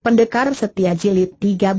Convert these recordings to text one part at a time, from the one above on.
Pendekar Setia Jilid 13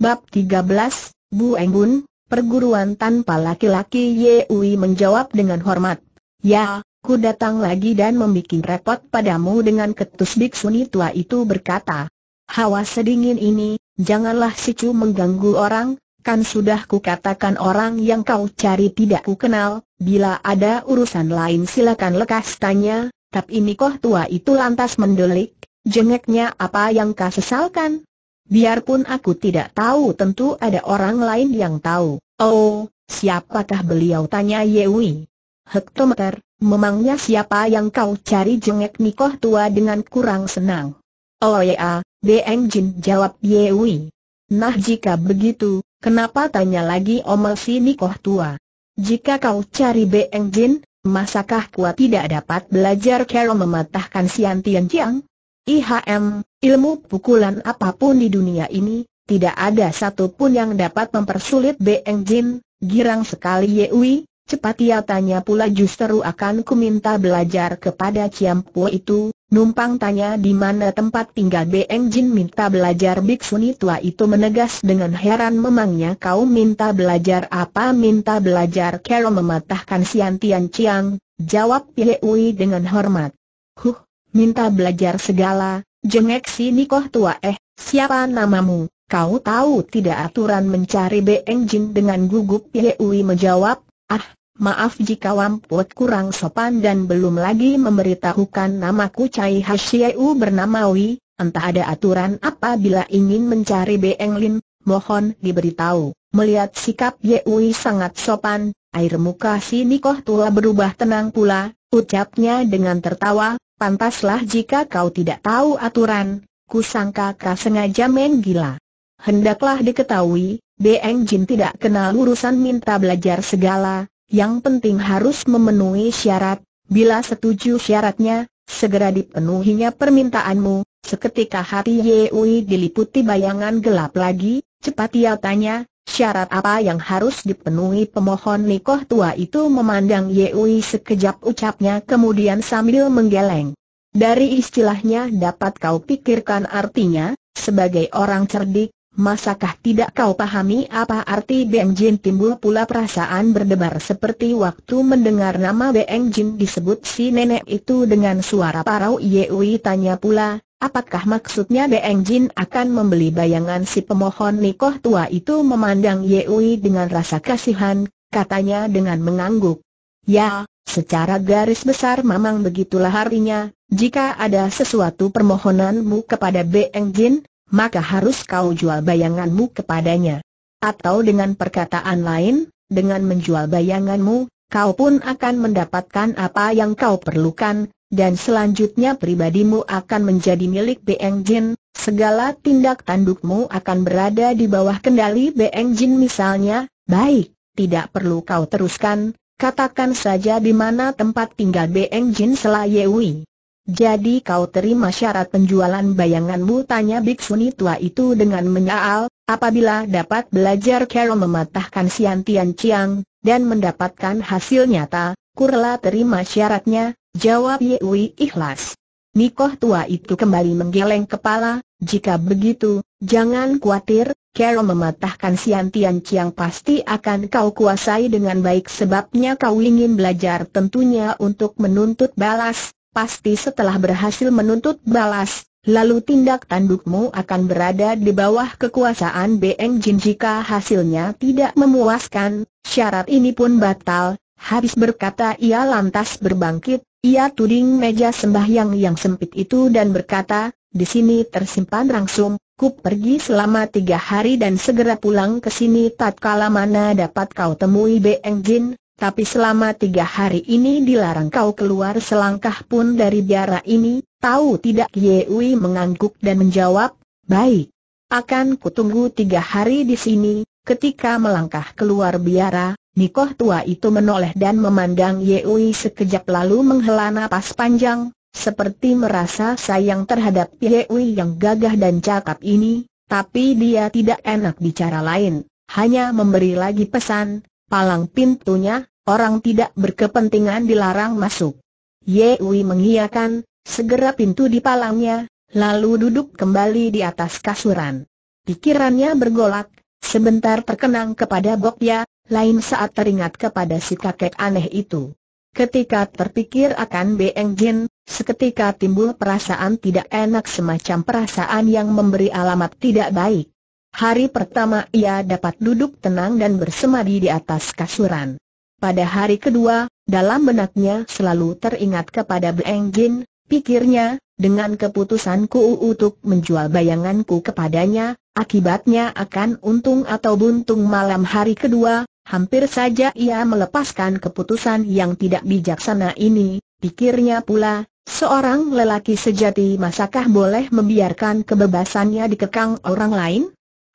Bab 13, Bu Enggun, Perguruan Tanpa Laki-Laki Yeui menjawab dengan hormat Ya, ku datang lagi dan membuat repot padamu dengan ketus biksuni tua itu berkata Hawa sedingin ini, janganlah si cu mengganggu orang, kan sudah ku katakan orang yang kau cari tidak ku kenal Bila ada urusan lain silakan lekas tanya, tapi ini koh tua itu lantas mendelik Jengeknya apa yang kau sesalkan? Biarpun aku tidak tahu tentu ada orang lain yang tahu. Oh, siapakah beliau tanya Yewi. Hektometer, memangnya siapa yang kau cari jengek Nikoh tua dengan kurang senang? Oh ya, Beng Jin jawab Yewi. Nah jika begitu, kenapa tanya lagi omel si Nikoh tua? Jika kau cari Beng Jin, masakah kuat tidak dapat belajar cara mematahkan Sian Tian Jiang? IHM, ilmu pukulan apapun di dunia ini, tidak ada satu pun yang dapat mempersulit Beng Jin, girang sekali Ye Yewi, cepat ia tanya pula justru akan ku minta belajar kepada Ciam Po itu, numpang tanya di mana tempat tinggal Beng Jin minta belajar biksuni tua itu menegas dengan heran memangnya kau minta belajar apa minta belajar Kero mematahkan Siantian Ciang, jawab Yewi dengan hormat. Huh, Minta belajar segala, jengek si Nikoh tua eh, siapa namamu? Kau tahu tidak aturan mencari Beng Jin dengan gugup Yehui menjawab, ah, maaf jika wampuat kurang sopan dan belum lagi memberitahukan namaku Cai Hasyiu bernama Wei. entah ada aturan apa bila ingin mencari Beng Lin, mohon diberitahu. Melihat sikap Yehui sangat sopan, air muka si Nikoh tua berubah tenang pula, ucapnya dengan tertawa, Pantaslah jika kau tidak tahu aturan, Ku sangka kau sengaja main gila. Hendaklah diketahui, Beng Jin tidak kenal urusan minta belajar segala, yang penting harus memenuhi syarat, bila setuju syaratnya, segera dipenuhinya permintaanmu, seketika hati Yeui diliputi bayangan gelap lagi, cepat ia tanya, Syarat apa yang harus dipenuhi pemohon nikah tua itu memandang Yeui sekejap ucapnya kemudian sambil menggeleng. Dari istilahnya dapat kau pikirkan artinya, sebagai orang cerdik, masakah tidak kau pahami apa arti Beng Jin timbul pula perasaan berdebar seperti waktu mendengar nama Beng Jin disebut si nenek itu dengan suara parau Yeui tanya pula, Apakah maksudnya Beng Jin akan membeli bayangan si pemohon nikoh tua itu memandang Ye Ui dengan rasa kasihan, katanya dengan mengangguk. Ya, secara garis besar memang begitulah harinya, jika ada sesuatu permohonanmu kepada Beng Jin, maka harus kau jual bayanganmu kepadanya. Atau dengan perkataan lain, dengan menjual bayanganmu, kau pun akan mendapatkan apa yang kau perlukan, dan selanjutnya pribadimu akan menjadi milik Beng Jin, segala tindak tandukmu akan berada di bawah kendali Beng Jin misalnya, baik, tidak perlu kau teruskan, katakan saja di mana tempat tinggal Beng Jin Selayewi. Jadi kau terima syarat penjualan bayanganmu tanya biksuni tua itu dengan menyaal, apabila dapat belajar cara mematahkan Sian Tian Chiang, dan mendapatkan hasil nyata, kurla terima syaratnya, Jawab Yewi ikhlas. Nikoh tua itu kembali menggeleng kepala, jika begitu, jangan khawatir, Kero mematahkan Sian Tian Chiang pasti akan kau kuasai dengan baik sebabnya kau ingin belajar tentunya untuk menuntut balas, pasti setelah berhasil menuntut balas, lalu tindak tandukmu akan berada di bawah kekuasaan Beng Jin jika hasilnya tidak memuaskan, syarat ini pun batal, habis berkata ia lantas berbangkit, ia tuding meja sembahyang yang sempit itu dan berkata, di sini tersimpan rangsum, ku pergi selama tiga hari dan segera pulang ke sini tatkala mana dapat kau temui Beng Jin, tapi selama tiga hari ini dilarang kau keluar selangkah pun dari biara ini, tahu tidak Yewi mengangguk dan menjawab, baik. Akan kutunggu tiga hari di sini, ketika melangkah keluar biara, Nikoh tua itu menoleh dan memandang Yeui sekejap lalu menghela nafas panjang, seperti merasa sayang terhadap Yeui yang gagah dan cakap ini, tapi dia tidak enak bicara lain, hanya memberi lagi pesan, palang pintunya, orang tidak berkepentingan dilarang masuk. Yeui mengiyakan, segera pintu dipalangnya, lalu duduk kembali di atas kasuran. Pikirannya bergolak, sebentar terkenang kepada Bokya, lain saat teringat kepada si kakek aneh itu. Ketika terpikir akan Beng Jin, seketika timbul perasaan tidak enak semacam perasaan yang memberi alamat tidak baik. Hari pertama ia dapat duduk tenang dan bersemadi di atas kasuran. Pada hari kedua, dalam benaknya selalu teringat kepada Beng Jin, pikirnya, dengan keputusanku untuk menjual bayanganku kepadanya, akibatnya akan untung atau buntung malam hari kedua, Hampir saja ia melepaskan keputusan yang tidak bijaksana ini, pikirnya pula, seorang lelaki sejati masakah boleh membiarkan kebebasannya dikekang orang lain?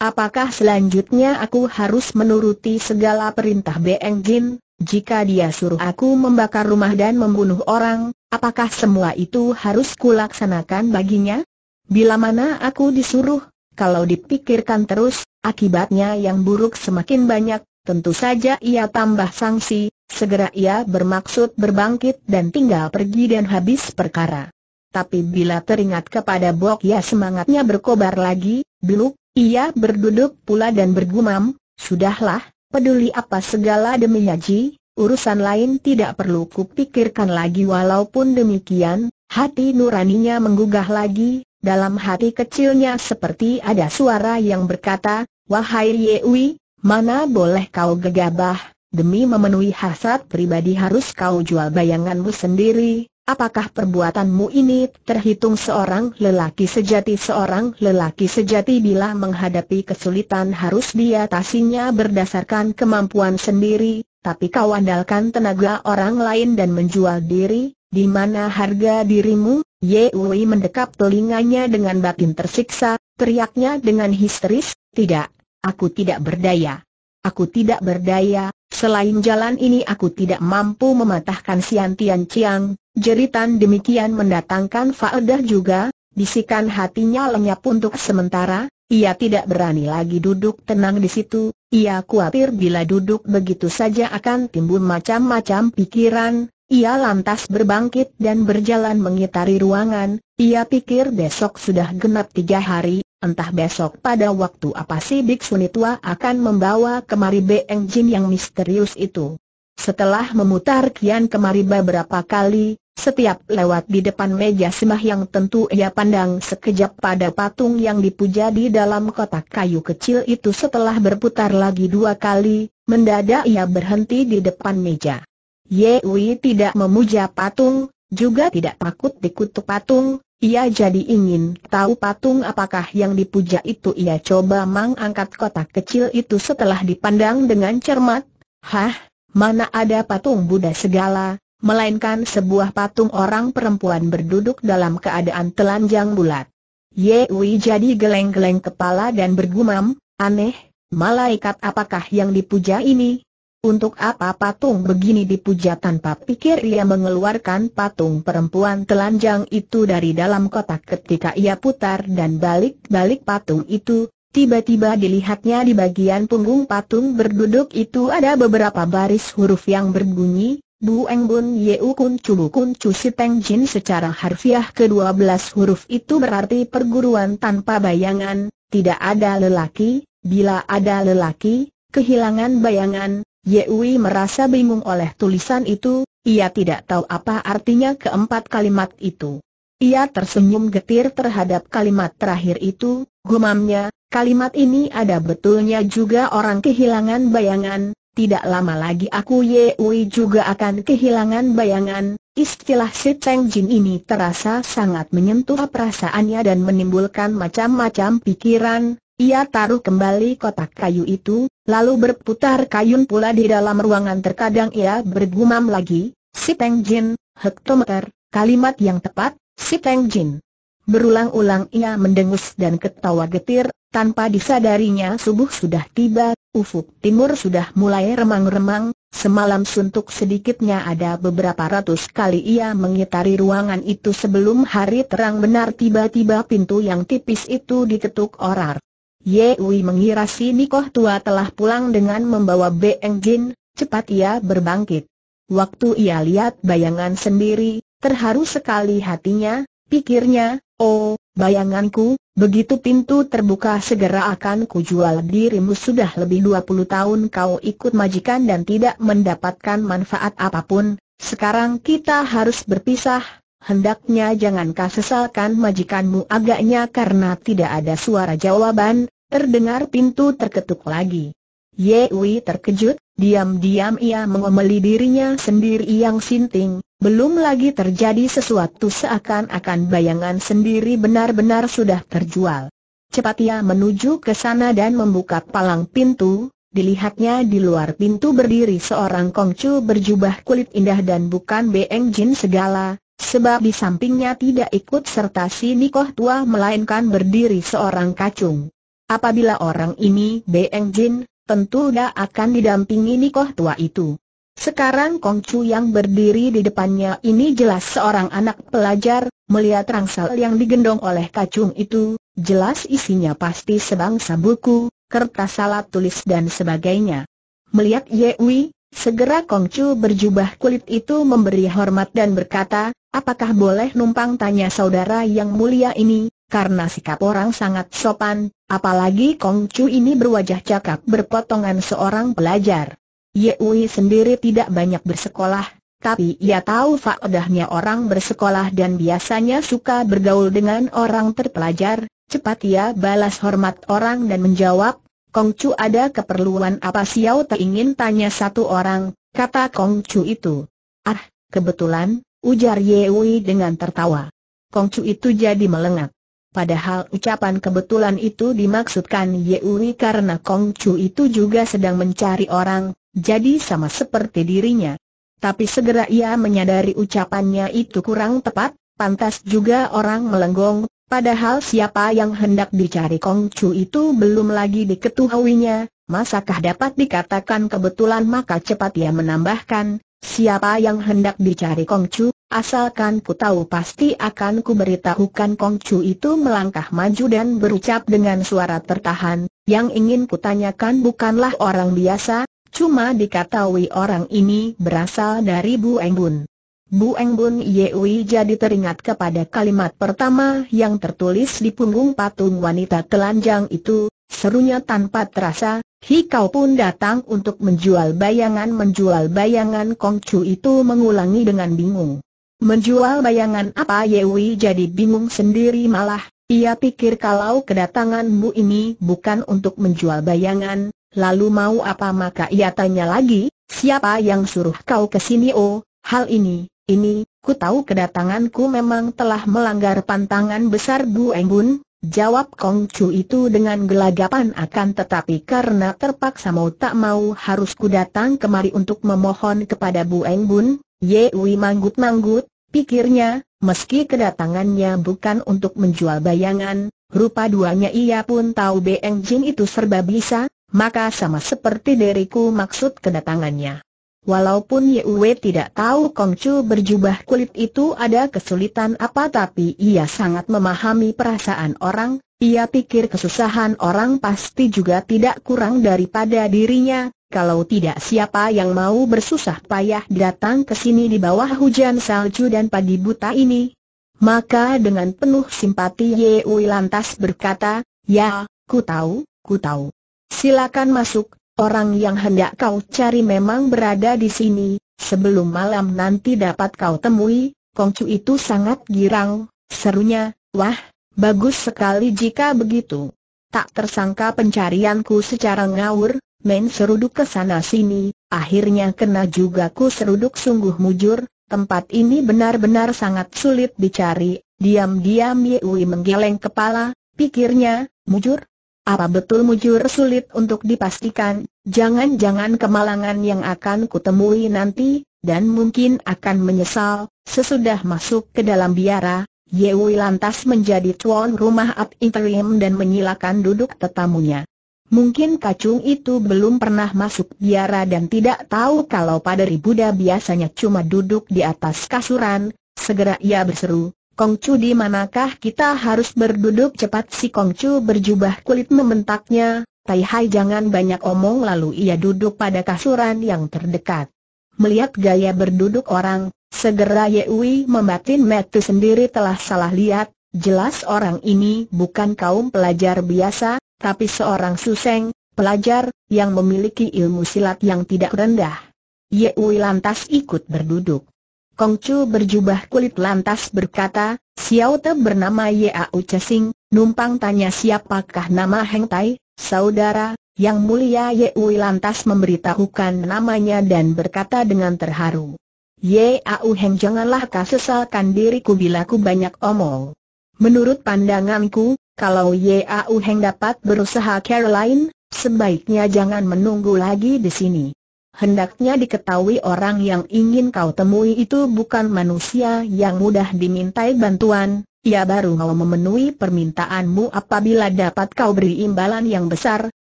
Apakah selanjutnya aku harus menuruti segala perintah Beng Jin, jika dia suruh aku membakar rumah dan membunuh orang, apakah semua itu harus kulaksanakan baginya? Bila mana aku disuruh, kalau dipikirkan terus, akibatnya yang buruk semakin banyak, tentu saja ia tambah sanksi, segera ia bermaksud berbangkit dan tinggal pergi dan habis perkara. Tapi bila teringat kepada Bok ya semangatnya berkobar lagi, beluk, ia berduduk pula dan bergumam, Sudahlah, peduli apa segala demi Haji, urusan lain tidak perlu kupikirkan lagi walaupun demikian, hati nuraninya menggugah lagi, dalam hati kecilnya seperti ada suara yang berkata, Wahai Yewi, Mana boleh kau gegabah, demi memenuhi hasrat pribadi harus kau jual bayanganmu sendiri, apakah perbuatanmu ini terhitung seorang lelaki sejati seorang lelaki sejati bila menghadapi kesulitan harus diatasinya berdasarkan kemampuan sendiri, tapi kau andalkan tenaga orang lain dan menjual diri, di mana harga dirimu? Ye Wei mendekap telinganya dengan batin tersiksa, teriaknya dengan histeris, tidak, Aku tidak berdaya. Aku tidak berdaya, selain jalan ini aku tidak mampu mematahkan Sian Tian Chiang, jeritan demikian mendatangkan faedah juga, bisikan hatinya lenyap untuk sementara, ia tidak berani lagi duduk tenang di situ, ia khawatir bila duduk begitu saja akan timbul macam-macam pikiran, ia lantas berbangkit dan berjalan mengitari ruangan, ia pikir besok sudah genap tiga hari Entah besok pada waktu apa si Biksuni tua akan membawa kemari Beeng Jin yang misterius itu. Setelah memutar kian kemari beberapa kali, setiap lewat di depan meja simah yang tentu ia pandang sekejap pada patung yang dipuja di dalam kotak kayu kecil itu setelah berputar lagi dua kali, mendadak ia berhenti di depan meja. Yewi tidak memuja patung, juga tidak takut dikutuk patung, ia jadi ingin tahu patung apakah yang dipuja itu ia coba mengangkat kotak kecil itu setelah dipandang dengan cermat. Hah, mana ada patung Buddha segala, melainkan sebuah patung orang perempuan berduduk dalam keadaan telanjang bulat. Ye Wei jadi geleng-geleng kepala dan bergumam, aneh, malaikat apakah yang dipuja ini? Untuk apa patung begini dipuja tanpa pikir ia mengeluarkan patung perempuan telanjang itu dari dalam kotak ketika ia putar dan balik-balik patung itu, tiba-tiba dilihatnya di bagian punggung patung berduduk itu ada beberapa baris huruf yang berbunyi, Bu Eng Bun Yeu Kun Bu Kun Cu Si Teng Jin secara harfiah ke-12 huruf itu berarti perguruan tanpa bayangan, tidak ada lelaki, bila ada lelaki, kehilangan bayangan, Yewi merasa bingung oleh tulisan itu, ia tidak tahu apa artinya keempat kalimat itu. Ia tersenyum getir terhadap kalimat terakhir itu, gumamnya, kalimat ini ada betulnya juga orang kehilangan bayangan, tidak lama lagi aku Yewi juga akan kehilangan bayangan, istilah si Cheng Jin ini terasa sangat menyentuh perasaannya dan menimbulkan macam-macam pikiran, ia taruh kembali kotak kayu itu, lalu berputar kayun pula di dalam ruangan terkadang ia bergumam lagi, si Peng Jin, hektometer, kalimat yang tepat, si Peng Jin. Berulang-ulang ia mendengus dan ketawa getir, tanpa disadarinya subuh sudah tiba, ufuk timur sudah mulai remang-remang, semalam suntuk sedikitnya ada beberapa ratus kali ia mengitari ruangan itu sebelum hari terang benar tiba-tiba pintu yang tipis itu diketuk orar. Wei mengira si Nikoh tua telah pulang dengan membawa Beng Jin, cepat ia berbangkit. Waktu ia lihat bayangan sendiri, terharu sekali hatinya, pikirnya, oh, bayanganku, begitu pintu terbuka segera akan kujual dirimu sudah lebih dua puluh tahun kau ikut majikan dan tidak mendapatkan manfaat apapun, sekarang kita harus berpisah, hendaknya jangankah sesalkan majikanmu agaknya karena tidak ada suara jawaban, terdengar pintu terketuk lagi. Ye Wei terkejut, diam-diam ia mengomeli dirinya sendiri yang sinting, belum lagi terjadi sesuatu seakan-akan bayangan sendiri benar-benar sudah terjual. Cepat ia menuju ke sana dan membuka palang pintu, Dilihatnya di luar pintu berdiri seorang kongcu berjubah kulit indah dan bukan Beng Jin segala, sebab di sampingnya tidak ikut serta si Nikoh tua melainkan berdiri seorang kacung. Apabila orang ini Beng Jin, tentu dia akan didampingi Nikoh tua itu. Sekarang Kong Chu yang berdiri di depannya ini jelas seorang anak pelajar, melihat rangsal yang digendong oleh kacung itu, jelas isinya pasti sebangsa buku, kertas salat tulis dan sebagainya. Melihat Wei, Segera Kongcu berjubah kulit itu memberi hormat dan berkata, apakah boleh numpang tanya saudara yang mulia ini, karena sikap orang sangat sopan, apalagi Kongcu ini berwajah cakap berpotongan seorang pelajar. Yewi sendiri tidak banyak bersekolah, tapi ia tahu faedahnya orang bersekolah dan biasanya suka bergaul dengan orang terpelajar, cepat ia balas hormat orang dan menjawab, Kongcu ada keperluan apa Xiao Te ingin tanya satu orang, kata Kongcu itu. Ah, kebetulan, ujar Wei dengan tertawa. Kongcu itu jadi melengak. Padahal ucapan kebetulan itu dimaksudkan Wei karena Kongcu itu juga sedang mencari orang, jadi sama seperti dirinya. Tapi segera ia menyadari ucapannya itu kurang tepat, pantas juga orang melenggong, padahal siapa yang hendak dicari Kongcu itu belum lagi diketahuinya. masakah dapat dikatakan kebetulan maka cepat ia menambahkan, siapa yang hendak dicari Kongcu, asalkan ku tahu pasti akan ku beritahukan Kong itu melangkah maju dan berucap dengan suara tertahan, yang ingin kutanyakan bukanlah orang biasa, cuma diketahui orang ini berasal dari Bu Enggun. Bu Eng Bun Yewi jadi teringat kepada kalimat pertama yang tertulis di punggung patung wanita telanjang itu, serunya tanpa terasa, Kau pun datang untuk menjual bayangan menjual bayangan Kong Kongcu itu mengulangi dengan bingung. Menjual bayangan apa Yewi jadi bingung sendiri malah, ia pikir kalau kedatanganmu ini bukan untuk menjual bayangan, lalu mau apa maka ia tanya lagi, siapa yang suruh kau kesini oh, hal ini, ini, ku tahu kedatanganku memang telah melanggar pantangan besar Bu Enggun, jawab Kong Chu itu dengan gelagapan akan tetapi karena terpaksa mau tak mau harus ku datang kemari untuk memohon kepada Bu Enggun, Wi manggut-manggut, pikirnya, meski kedatangannya bukan untuk menjual bayangan, rupa duanya ia pun tahu Beng Jin itu serba bisa, maka sama seperti diriku maksud kedatangannya. Walaupun Yue tidak tahu Kong Chu berjubah kulit itu ada kesulitan apa tapi ia sangat memahami perasaan orang, ia pikir kesusahan orang pasti juga tidak kurang daripada dirinya, kalau tidak siapa yang mau bersusah payah datang ke sini di bawah hujan salju dan padi buta ini. Maka dengan penuh simpati Yue lantas berkata, Ya, ku tahu, ku tahu. Silakan masuk, Orang yang hendak kau cari memang berada di sini, sebelum malam nanti dapat kau temui, Kongcu itu sangat girang, serunya, wah, bagus sekali jika begitu. Tak tersangka pencarianku secara ngawur, main seruduk ke sana sini, akhirnya kena juga ku seruduk sungguh mujur, tempat ini benar-benar sangat sulit dicari, diam-diam Yewi menggeleng kepala, pikirnya, mujur, apa betul mujur sulit untuk dipastikan, jangan-jangan kemalangan yang akan kutemui nanti, dan mungkin akan menyesal, sesudah masuk ke dalam biara, Yewi lantas menjadi tuan rumah ab interim dan menyilakan duduk tetamunya. Mungkin kacung itu belum pernah masuk biara dan tidak tahu kalau pada ribu ribuda biasanya cuma duduk di atas kasuran, segera ia berseru, Kongcu di manakah kita harus berduduk cepat si Kongcu berjubah kulit membentaknya, Tai Hai jangan banyak omong lalu ia duduk pada kasuran yang terdekat. Melihat gaya berduduk orang, segera Yewi membatin metu sendiri telah salah lihat, jelas orang ini bukan kaum pelajar biasa, tapi seorang suseng, pelajar, yang memiliki ilmu silat yang tidak rendah. Yewi lantas ikut berduduk. Kongcu berjubah kulit lantas berkata, Xiao Te bernama Yau Chesing, numpang tanya siapakah nama Heng Tai, saudara, yang mulia Yau lantas memberitahukan namanya dan berkata dengan terharu. Yau Heng janganlah kau sesalkan diriku bila ku banyak omong. Menurut pandanganku, kalau Yau Heng dapat berusaha Caroline, sebaiknya jangan menunggu lagi di sini hendaknya diketahui orang yang ingin kau temui itu bukan manusia yang mudah dimintai bantuan, ia baru mau memenuhi permintaanmu apabila dapat kau beri imbalan yang besar,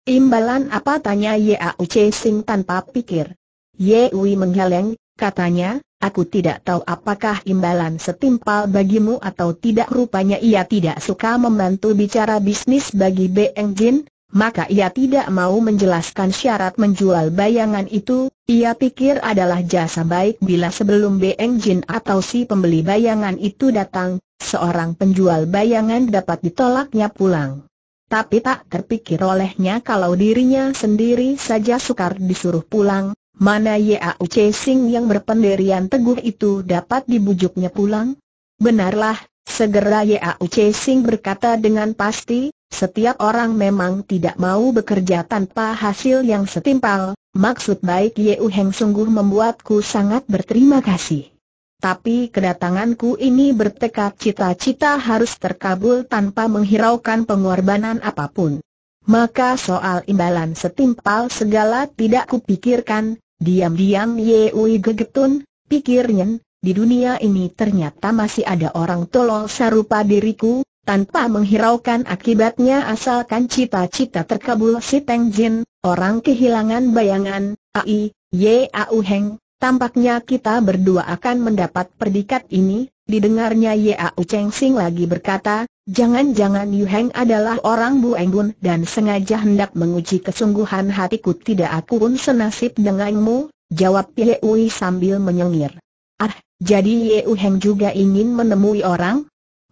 imbalan apa tanya Yau Chasing tanpa pikir. Yewi menggeleng, katanya, aku tidak tahu apakah imbalan setimpal bagimu atau tidak rupanya ia tidak suka membantu bicara bisnis bagi Beng Jin, maka ia tidak mau menjelaskan syarat menjual bayangan itu, ia pikir adalah jasa baik bila sebelum Beng Jin atau si pembeli bayangan itu datang, seorang penjual bayangan dapat ditolaknya pulang. Tapi tak terpikir olehnya kalau dirinya sendiri saja sukar disuruh pulang, mana Yau Chasing yang berpendirian teguh itu dapat dibujuknya pulang? Benarlah, segera Yau Chasing berkata dengan pasti, setiap orang memang tidak mau bekerja tanpa hasil yang setimpal, maksud baik U Heng sungguh membuatku sangat berterima kasih. Tapi kedatanganku ini bertekad cita-cita harus terkabul tanpa menghiraukan pengorbanan apapun. Maka soal imbalan setimpal segala tidak kupikirkan, diam-diam Yewi gegetun, pikirnya, di dunia ini ternyata masih ada orang tolol serupa diriku, tanpa menghiraukan akibatnya asalkan cita-cita terkabul si Teng Jin, orang kehilangan bayangan, ai, ye heng, tampaknya kita berdua akan mendapat predikat ini, didengarnya ye Cheng Sing lagi berkata, jangan-jangan Yu Heng adalah orang Bu Eng Bun dan sengaja hendak menguji kesungguhan hatiku tidak aku pun senasib denganmu, jawab Ye sambil menyengir. Ah, jadi Ye Heng juga ingin menemui orang?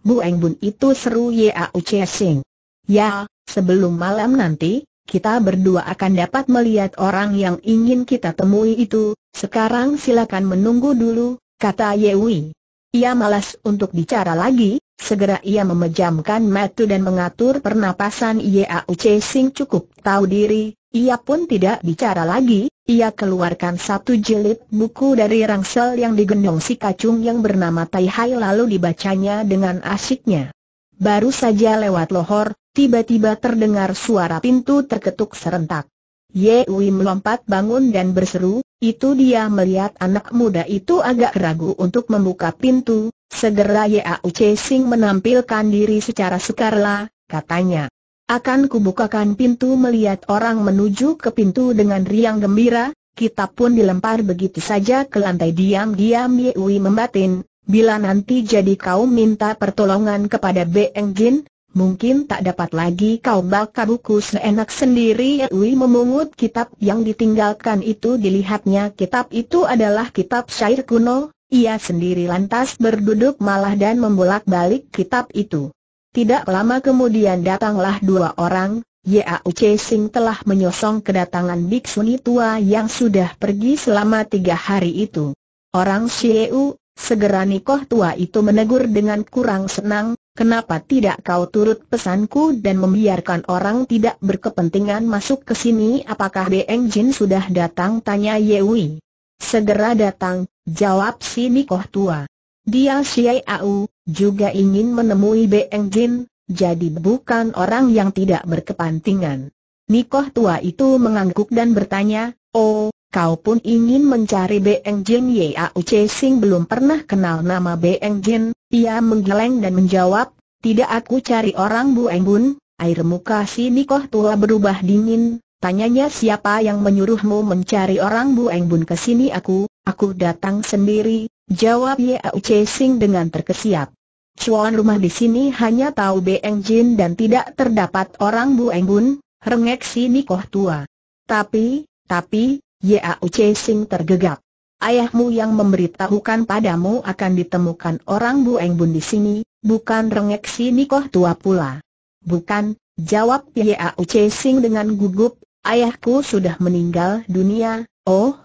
Bu Eng Bun itu seru Yau Che Sing. Ya, sebelum malam nanti, kita berdua akan dapat melihat orang yang ingin kita temui itu, sekarang silakan menunggu dulu, kata Yewi. Ia malas untuk bicara lagi, segera ia memejamkan mata dan mengatur pernapasan Yau Che Sing cukup tahu diri, ia pun tidak bicara lagi, ia keluarkan satu jilid buku dari rangsel yang digendong si kacung yang bernama Tai Hai lalu dibacanya dengan asiknya. Baru saja lewat lohor, tiba-tiba terdengar suara pintu terketuk serentak. Ye Wim melompat bangun dan berseru, itu dia melihat anak muda itu agak ragu untuk membuka pintu, segera Ye Yau Sing menampilkan diri secara sukarela, katanya. Akan kubukakan pintu melihat orang menuju ke pintu dengan riang gembira, kita pun dilempar begitu saja ke lantai diam-diam Yewi membatin, bila nanti jadi kau minta pertolongan kepada Beng Jin, mungkin tak dapat lagi kau bakar buku seenak sendiri Yewi memungut kitab yang ditinggalkan itu dilihatnya kitab itu adalah kitab syair kuno, ia sendiri lantas berduduk malah dan membolak-balik kitab itu. Tidak lama kemudian datanglah dua orang, Yau Che Sing telah menyosong kedatangan Biksu Ni tua yang sudah pergi selama tiga hari itu. Orang Xiu, segera Nikoh tua itu menegur dengan kurang senang, kenapa tidak kau turut pesanku dan membiarkan orang tidak berkepentingan masuk ke sini apakah Beng Jin sudah datang tanya Yewi. Segera datang, jawab si Nikoh tua. Dia Xiao, juga ingin menemui Beng Jin, jadi bukan orang yang tidak berkepentingan. Nikoh tua itu mengangguk dan bertanya, Oh, kau pun ingin mencari Beng Jin Yau Chasing belum pernah kenal nama Beng Jin, ia menggeleng dan menjawab, tidak aku cari orang Bu Engbun, air muka si Nikoh tua berubah dingin, tanyanya siapa yang menyuruhmu mencari orang Bu Engbun ke sini aku, aku datang sendiri, jawab Yau Chasing dengan terkesiap. Cuan rumah di sini hanya tahu Beng Jin dan tidak terdapat orang Bu Eng Bun, rengek si Nikoh tua. Tapi, tapi, Yau Sing tergegap. Ayahmu yang memberitahukan padamu akan ditemukan orang Bu Eng Bun di sini, bukan rengek si Nikoh tua pula. Bukan, jawab Yau Sing dengan gugup, ayahku sudah meninggal dunia, oh.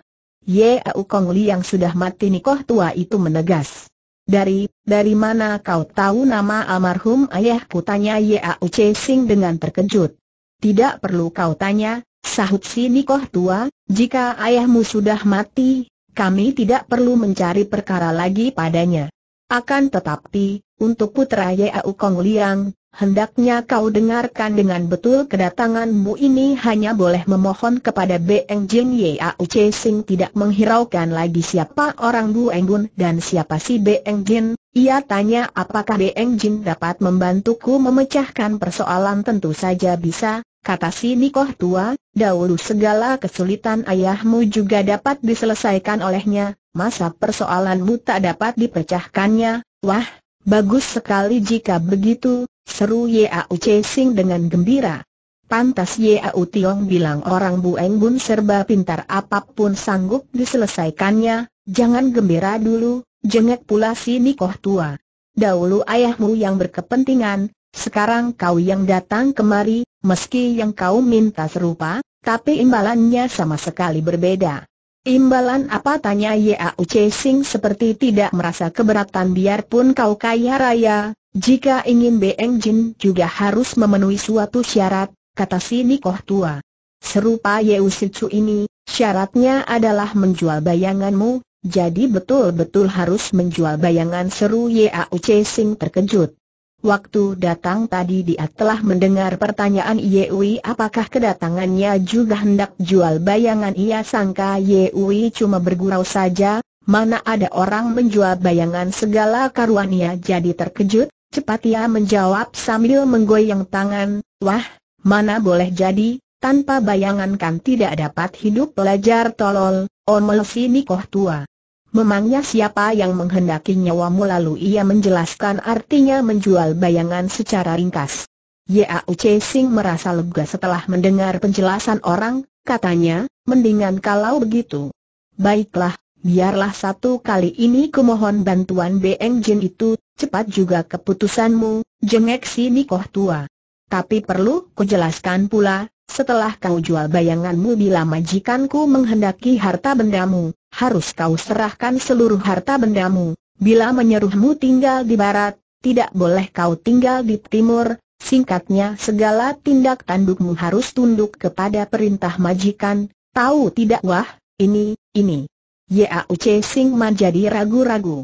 Yau Kong Li yang sudah mati Nikoh tua itu menegas. Dari, dari mana kau tahu nama almarhum ayahku? Tanya Yau Che Sing dengan terkejut. Tidak perlu kau tanya, sahut si Nikoh tua, jika ayahmu sudah mati, kami tidak perlu mencari perkara lagi padanya. Akan tetapi, untuk putra Yau Kong Liang, Hendaknya kau dengarkan dengan betul kedatanganmu ini hanya boleh memohon kepada Beng Jin Yau Che Sing tidak menghiraukan lagi siapa orang Bu Bun dan siapa si Beng Jin. Ia tanya apakah Beng Jin dapat membantuku memecahkan persoalan tentu saja bisa, kata si Nikoh tua, dahulu segala kesulitan ayahmu juga dapat diselesaikan olehnya, masa persoalanmu tak dapat dipecahkannya, wah, bagus sekali jika begitu, Seru Yau Chasing dengan gembira. Pantas Yau Tiong bilang orang Bueng Eng Bun serba pintar apapun sanggup diselesaikannya, jangan gembira dulu, jengek pula si Nikoh tua. Dahulu ayahmu yang berkepentingan, sekarang kau yang datang kemari, meski yang kau minta serupa, tapi imbalannya sama sekali berbeda. Imbalan apa tanya Yau Chasing seperti tidak merasa keberatan biarpun kau kaya raya, jika ingin Beng Jin juga harus memenuhi suatu syarat, kata si Nikoh tua. Serupa Yeu Sicu ini, syaratnya adalah menjual bayanganmu, jadi betul-betul harus menjual bayangan seru Yau Sing terkejut. Waktu datang tadi dia telah mendengar pertanyaan yeui apakah kedatangannya juga hendak jual bayangan ia sangka yeui cuma bergurau saja, mana ada orang menjual bayangan segala karuan ia jadi terkejut, Cepat ia menjawab sambil menggoyang tangan, wah, mana boleh jadi, tanpa bayangan kan tidak dapat hidup belajar tolol, omel sini koh tua. Memangnya siapa yang menghendaki nyawamu lalu ia menjelaskan artinya menjual bayangan secara ringkas. Yau Chasing merasa lega setelah mendengar penjelasan orang, katanya, mendingan kalau begitu. Baiklah, biarlah satu kali ini kumohon bantuan Beng Jin itu, cepat juga keputusanmu, jengek si Nikoh tua. Tapi perlu kujelaskan pula, setelah kau jual bayanganmu bila majikanku menghendaki harta bendamu, harus kau serahkan seluruh harta bendamu, bila menyeruhmu tinggal di barat, tidak boleh kau tinggal di timur, singkatnya segala tindak tandukmu harus tunduk kepada perintah majikan, tahu tidak wah, ini, ini. Yau Sing menjadi ragu-ragu.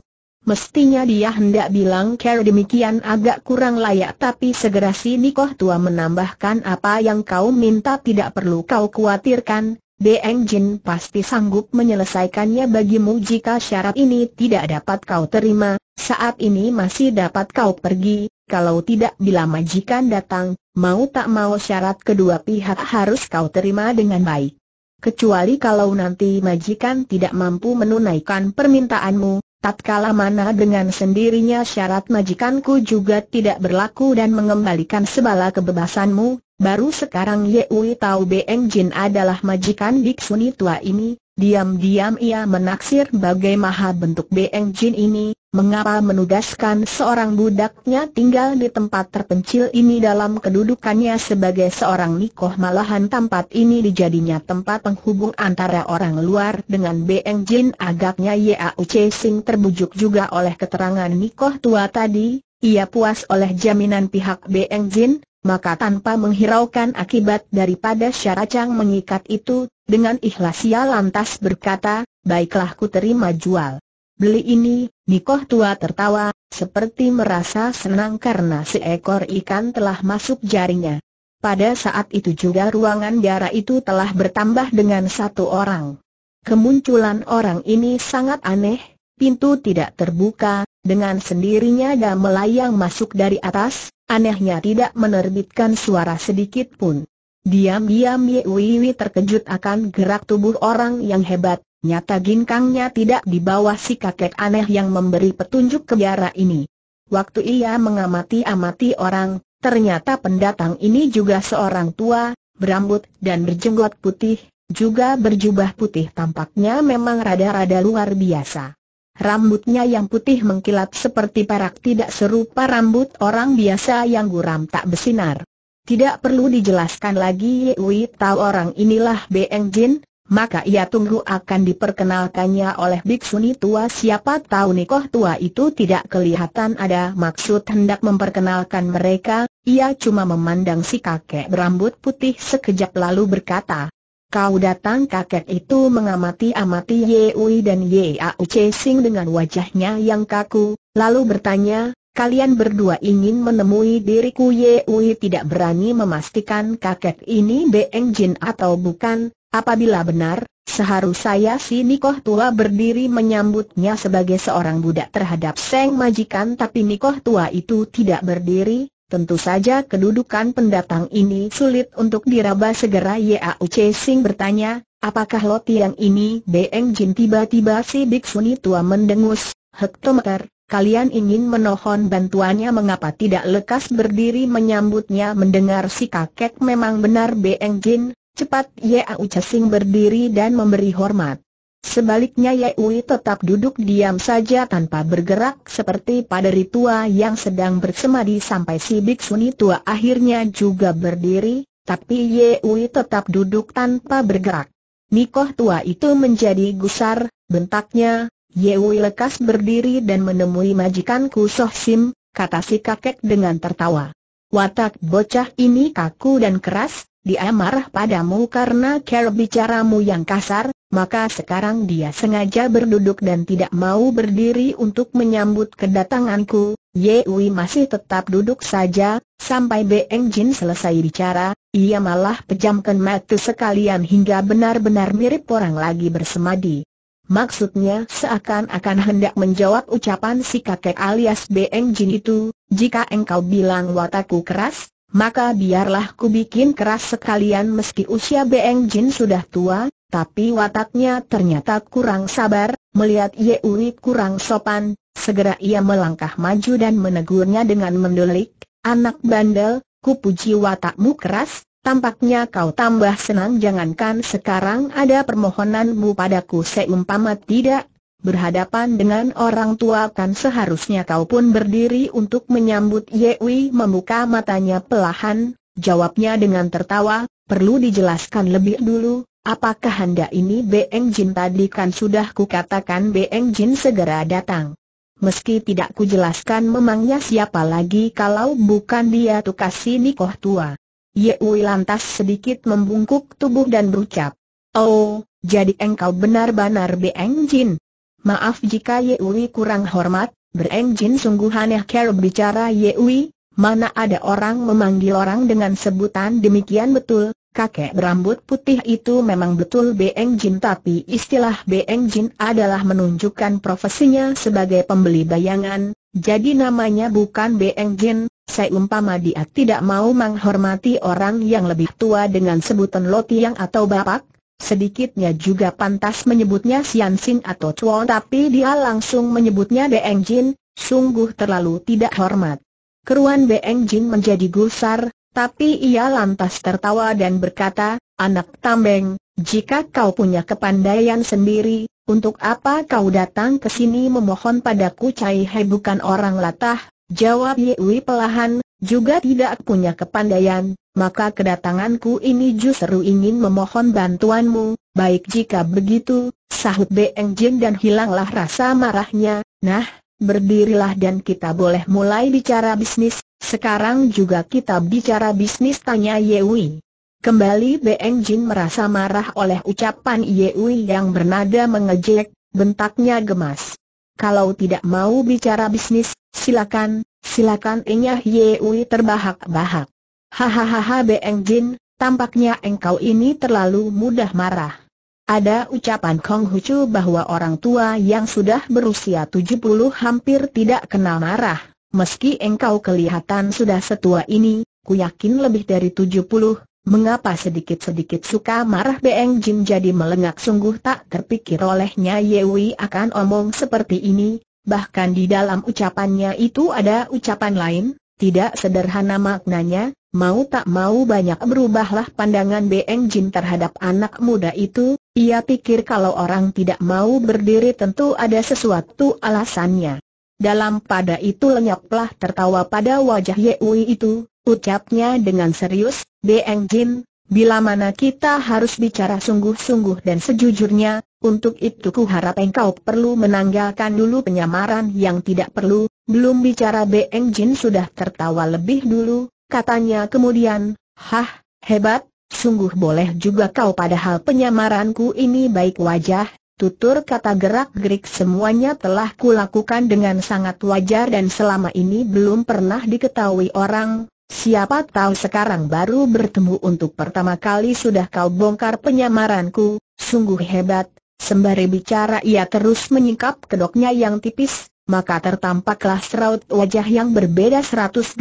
Mestinya dia hendak bilang care demikian agak kurang layak tapi segera si Nikoh tua menambahkan apa yang kau minta tidak perlu kau khawatirkan, Deng Jin pasti sanggup menyelesaikannya bagimu jika syarat ini tidak dapat kau terima, saat ini masih dapat kau pergi, kalau tidak bila majikan datang, mau tak mau syarat kedua pihak harus kau terima dengan baik. Kecuali kalau nanti majikan tidak mampu menunaikan permintaanmu, Tatkala mana dengan sendirinya syarat majikanku juga tidak berlaku dan mengembalikan sebala kebebasanmu, baru sekarang Ye Yewi tahu Beng Jin adalah majikan biksuni tua ini, Diam-diam ia menaksir bagai maha bentuk Beng Jin ini, mengapa menugaskan seorang budaknya tinggal di tempat terpencil ini dalam kedudukannya sebagai seorang nikoh malahan tempat ini dijadinya tempat penghubung antara orang luar dengan Beng Jin agaknya Yau Sing terbujuk juga oleh keterangan nikoh tua tadi, ia puas oleh jaminan pihak Beng Jin, maka tanpa menghiraukan akibat daripada syaracang mengikat itu, dengan ikhlas ia lantas berkata, baiklah ku terima jual. Beli ini, Nikoh tua tertawa, seperti merasa senang karena seekor ikan telah masuk jarinya. Pada saat itu juga ruangan darah itu telah bertambah dengan satu orang. Kemunculan orang ini sangat aneh, pintu tidak terbuka, dengan sendirinya dan melayang masuk dari atas, anehnya tidak menerbitkan suara sedikit pun. Diam-diam Ye Wiwi terkejut akan gerak tubuh orang yang hebat, nyata ginkangnya tidak di bawah si kakek aneh yang memberi petunjuk ke biara ini. Waktu ia mengamati-amati orang, ternyata pendatang ini juga seorang tua, berambut dan berjenggot putih, juga berjubah putih tampaknya memang rada-rada luar biasa. Rambutnya yang putih mengkilat seperti perak tidak serupa rambut orang biasa yang guram tak bersinar. Tidak perlu dijelaskan lagi Wei tahu orang inilah Beng Jin, maka ia tunggu akan diperkenalkannya oleh biksuni tua siapa tahu nikoh tua itu tidak kelihatan ada maksud hendak memperkenalkan mereka, ia cuma memandang si kakek berambut putih sekejap lalu berkata, Kau datang kakek itu mengamati-amati Ye Wei dan Ye Che Chasing dengan wajahnya yang kaku, lalu bertanya, kalian berdua ingin menemui diriku Ye Wei tidak berani memastikan kakek ini Beng Jin atau bukan, apabila benar, seharus saya si Nikoh Tua berdiri menyambutnya sebagai seorang budak terhadap Seng Majikan tapi Nikoh Tua itu tidak berdiri, Tentu saja kedudukan pendatang ini sulit untuk diraba segera Yau Che Sing bertanya, apakah loti yang ini Beng Jin tiba-tiba si biksuni tua mendengus, hektometer, kalian ingin menohon bantuannya mengapa tidak lekas berdiri menyambutnya mendengar si kakek memang benar Beng Jin, cepat Yau Che Sing berdiri dan memberi hormat. Sebaliknya Ye Ui tetap duduk diam saja tanpa bergerak seperti pada tua yang sedang bersemadi sampai si biksuni tua akhirnya juga berdiri, tapi Ye Ui tetap duduk tanpa bergerak. Nikoh tua itu menjadi gusar, bentaknya, Ye Ui lekas berdiri dan menemui majikanku Soh Sim, kata si kakek dengan tertawa. Watak bocah ini kaku dan keras, dia marah padamu karena cara bicaramu yang kasar, maka sekarang dia sengaja berduduk dan tidak mau berdiri untuk menyambut kedatanganku. Yewi masih tetap duduk saja, sampai Beng Jin selesai bicara, ia malah pejamkan mata sekalian hingga benar-benar mirip orang lagi bersemadi. Maksudnya seakan-akan hendak menjawab ucapan si kakek alias Beng Jin itu, jika engkau bilang wataku keras, maka biarlah ku bikin keras sekalian meski usia Beng Jin sudah tua, tapi wataknya ternyata kurang sabar, melihat Yewi kurang sopan, segera ia melangkah maju dan menegurnya dengan mendelik, Anak bandel, ku puji watakmu keras, tampaknya kau tambah senang jangankan sekarang ada permohonanmu padaku seumpama tidak Berhadapan dengan orang tua kan seharusnya kau pun berdiri untuk menyambut Yewi membuka matanya pelahan, jawabnya dengan tertawa, perlu dijelaskan lebih dulu, Apakah anda ini Beng Jin tadi kan sudah kukatakan Beng Jin segera datang. Meski tidak kujelaskan memangnya siapa lagi kalau bukan dia tukasi Nikoh tua. Ye Ui lantas sedikit membungkuk tubuh dan berucap. Oh, jadi engkau benar-benar Beng Jin. Maaf jika Ye Ui kurang hormat, Beng Jin sungguh aneh ya care bicara Ui, mana ada orang memanggil orang dengan sebutan demikian betul, kakek berambut putih itu memang betul Beng Jin tapi istilah Beng Jin adalah menunjukkan profesinya sebagai pembeli bayangan, jadi namanya bukan Beng Jin, umpama dia tidak mau menghormati orang yang lebih tua dengan sebutan lotiang atau bapak, sedikitnya juga pantas menyebutnya Sian Sin atau Chuan tapi dia langsung menyebutnya Beng Jin, sungguh terlalu tidak hormat. Keruan Beng Jin menjadi gusar, tapi ia lantas tertawa dan berkata, Anak tambeng, jika kau punya kepandaian sendiri, untuk apa kau datang ke sini memohon padaku Cai He bukan orang latah, jawab Yewi pelahan, juga tidak punya kepandaian, maka kedatanganku ini justru ingin memohon bantuanmu, baik jika begitu, sahut Beng Jin dan hilanglah rasa marahnya, nah, berdirilah dan kita boleh mulai bicara bisnis, sekarang juga kita bicara bisnis tanya Yewi. Kembali Beng Jin merasa marah oleh ucapan Yewi yang bernada mengejek, bentaknya gemas. Kalau tidak mau bicara bisnis, silakan, silakan Enyah Yewi terbahak-bahak. Hahaha Beng Jin, tampaknya engkau ini terlalu mudah marah. Ada ucapan Kong Hucu bahwa orang tua yang sudah berusia 70 hampir tidak kenal marah. Meski engkau kelihatan sudah setua ini, ku yakin lebih dari tujuh puluh. mengapa sedikit-sedikit suka marah Beng Jin jadi melengak sungguh tak terpikir olehnya Yewi akan omong seperti ini, bahkan di dalam ucapannya itu ada ucapan lain, tidak sederhana maknanya, mau tak mau banyak berubahlah pandangan Beng Jin terhadap anak muda itu, ia pikir kalau orang tidak mau berdiri tentu ada sesuatu alasannya. Dalam pada itu lenyaplah tertawa pada wajah Yewi itu, ucapnya dengan serius, Beng Jin, bila mana kita harus bicara sungguh-sungguh dan sejujurnya, untuk itu ku harap engkau perlu menanggalkan dulu penyamaran yang tidak perlu, belum bicara Beng Jin sudah tertawa lebih dulu, katanya kemudian, hah, hebat, sungguh boleh juga kau padahal penyamaranku ini baik wajah, Tutur kata gerak-gerik semuanya telah kulakukan dengan sangat wajar dan selama ini belum pernah diketahui orang, siapa tahu sekarang baru bertemu untuk pertama kali sudah kau bongkar penyamaranku, sungguh hebat. Sembari bicara ia terus menyingkap kedoknya yang tipis, maka tertampaklah seraut wajah yang berbeda 180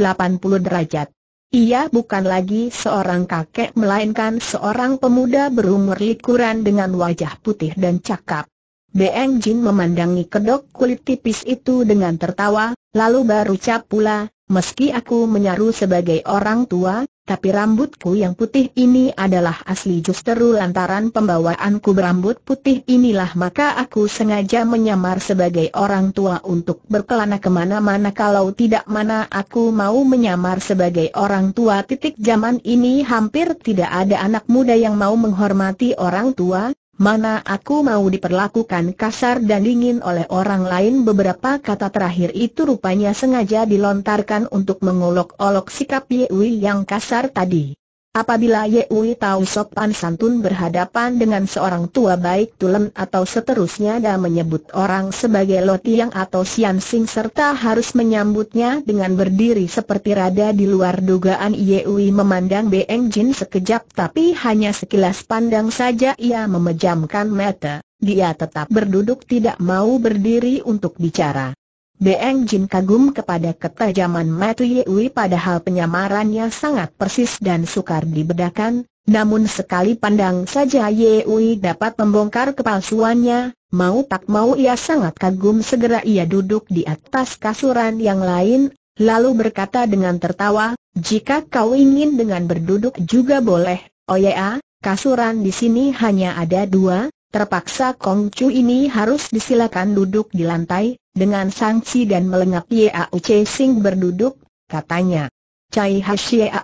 derajat. Ia bukan lagi seorang kakek melainkan seorang pemuda berumur likuran dengan wajah putih dan cakap. Beng Jin memandangi kedok kulit tipis itu dengan tertawa, lalu baru cap pula, meski aku menyaru sebagai orang tua, tapi rambutku yang putih ini adalah asli justru lantaran pembawaanku berambut putih inilah maka aku sengaja menyamar sebagai orang tua untuk berkelana kemana-mana kalau tidak mana aku mau menyamar sebagai orang tua titik zaman ini hampir tidak ada anak muda yang mau menghormati orang tua, Mana aku mau diperlakukan kasar dan dingin oleh orang lain beberapa kata terakhir itu rupanya sengaja dilontarkan untuk mengolok-olok sikap Yewi yang kasar tadi. Apabila Ye Wei tahu Sopan Santun berhadapan dengan seorang tua baik tulen atau seterusnya dan menyebut orang sebagai Lotiang atau Sian Sing serta harus menyambutnya dengan berdiri seperti rada di luar dugaan Ye Wei memandang Beng Jin sekejap tapi hanya sekilas pandang saja ia memejamkan mata, dia tetap berduduk tidak mau berdiri untuk bicara. Deng Jin kagum kepada ketajaman Matu Yewi padahal penyamarannya sangat persis dan sukar dibedakan, namun sekali pandang saja Yewi dapat membongkar kepalsuannya, mau tak mau ia sangat kagum segera ia duduk di atas kasuran yang lain, lalu berkata dengan tertawa, jika kau ingin dengan berduduk juga boleh, oh ya, kasuran di sini hanya ada dua, Terpaksa Kong Chu ini harus disilakan duduk di lantai, dengan sangsi dan melengap Yau Che Sing berduduk, katanya. Cai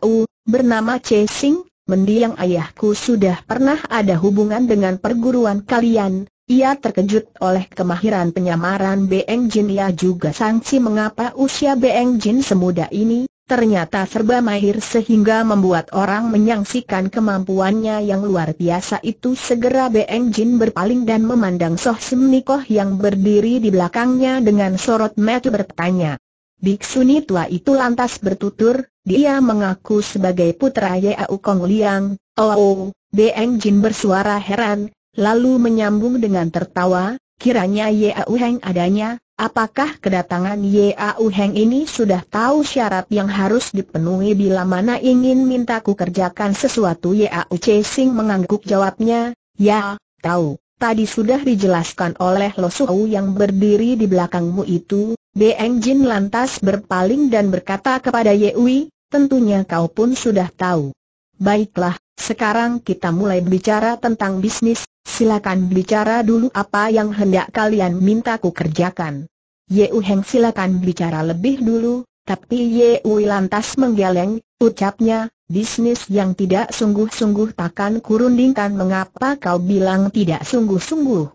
Au, bernama Che Sing, mendiang ayahku sudah pernah ada hubungan dengan perguruan kalian, ia terkejut oleh kemahiran penyamaran Beng Jin Ia juga sangsi mengapa usia Beng Jin semuda ini, ternyata serba mahir sehingga membuat orang menyaksikan kemampuannya yang luar biasa itu segera Beng Jin berpaling dan memandang Soh Semnikoh yang berdiri di belakangnya dengan sorot mata bertanya. Biksuni tua itu lantas bertutur, dia mengaku sebagai putra Yau Kong Liang, oh, oh, Beng Jin bersuara heran, lalu menyambung dengan tertawa, Kiranya Yau Heng adanya, apakah kedatangan Yau Heng ini sudah tahu syarat yang harus dipenuhi bila mana ingin minta mintaku kerjakan sesuatu Yau Chasing mengangguk jawabnya, ya, tahu. Tadi sudah dijelaskan oleh Lo Suhu yang berdiri di belakangmu itu, Beng Jin lantas berpaling dan berkata kepada Yewi, tentunya kau pun sudah tahu. Baiklah, sekarang kita mulai bicara tentang bisnis, Silakan bicara dulu apa yang hendak kalian minta ku kerjakan. Yeu Heng silakan bicara lebih dulu, tapi Yeu lantas menggeleng, ucapnya, bisnis yang tidak sungguh-sungguh takkan kurundingkan mengapa kau bilang tidak sungguh-sungguh.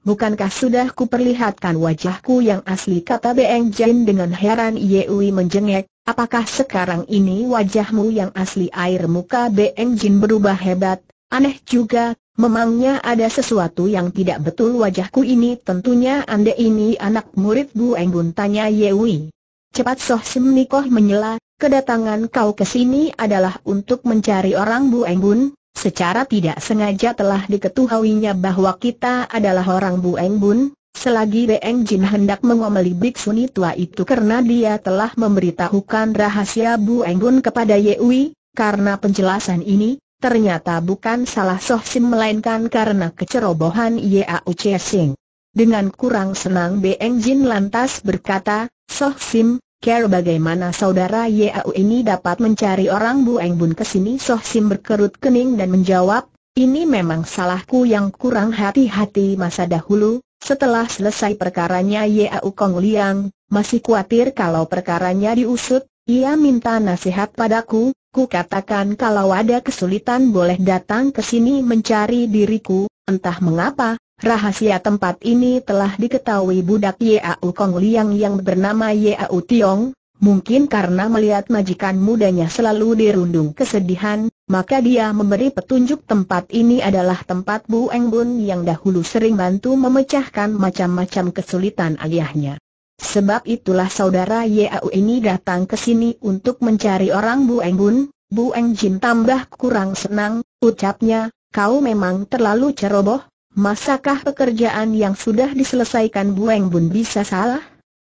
Bukankah sudah kuperlihatkan wajahku yang asli kata Beng Jin dengan heran Yeu menjengek, apakah sekarang ini wajahmu yang asli air muka Beng Jin berubah hebat, Aneh juga, memangnya ada sesuatu yang tidak betul wajahku ini tentunya anda ini anak murid Bu Enggun tanya Yewi. Cepat Soh Sim Nikoh menyela, kedatangan kau ke sini adalah untuk mencari orang Bu Enggun, Secara tidak sengaja telah diketuhawinya bahwa kita adalah orang Bu Enggun, selagi Beng Jin hendak mengomeli biksuni tua itu karena dia telah memberitahukan rahasia Bu Enggun kepada Yewi, karena penjelasan ini, ternyata bukan salah Soh Sim melainkan karena kecerobohan Yau Che Sing. Dengan kurang senang Beng Jin lantas berkata, Soh Sim, kira bagaimana saudara Yau ini dapat mencari orang Bu Eng Bun kesini Soh Sim berkerut kening dan menjawab, ini memang salahku yang kurang hati-hati masa dahulu, setelah selesai perkaranya Yau Kong Liang, masih khawatir kalau perkaranya diusut, ia minta nasihat padaku, Ku katakan kalau ada kesulitan boleh datang ke sini mencari diriku, entah mengapa, rahasia tempat ini telah diketahui budak Yau Kong Liang yang bernama Yau Tiong, mungkin karena melihat majikan mudanya selalu dirundung kesedihan, maka dia memberi petunjuk tempat ini adalah tempat Bu Eng Bun yang dahulu sering bantu memecahkan macam-macam kesulitan ayahnya. Sebab itulah saudara Yau ini datang ke sini untuk mencari orang Bu Eng Bun, Bu Eng Jin tambah kurang senang, ucapnya, kau memang terlalu ceroboh, masakah pekerjaan yang sudah diselesaikan Bu Eng Bun bisa salah?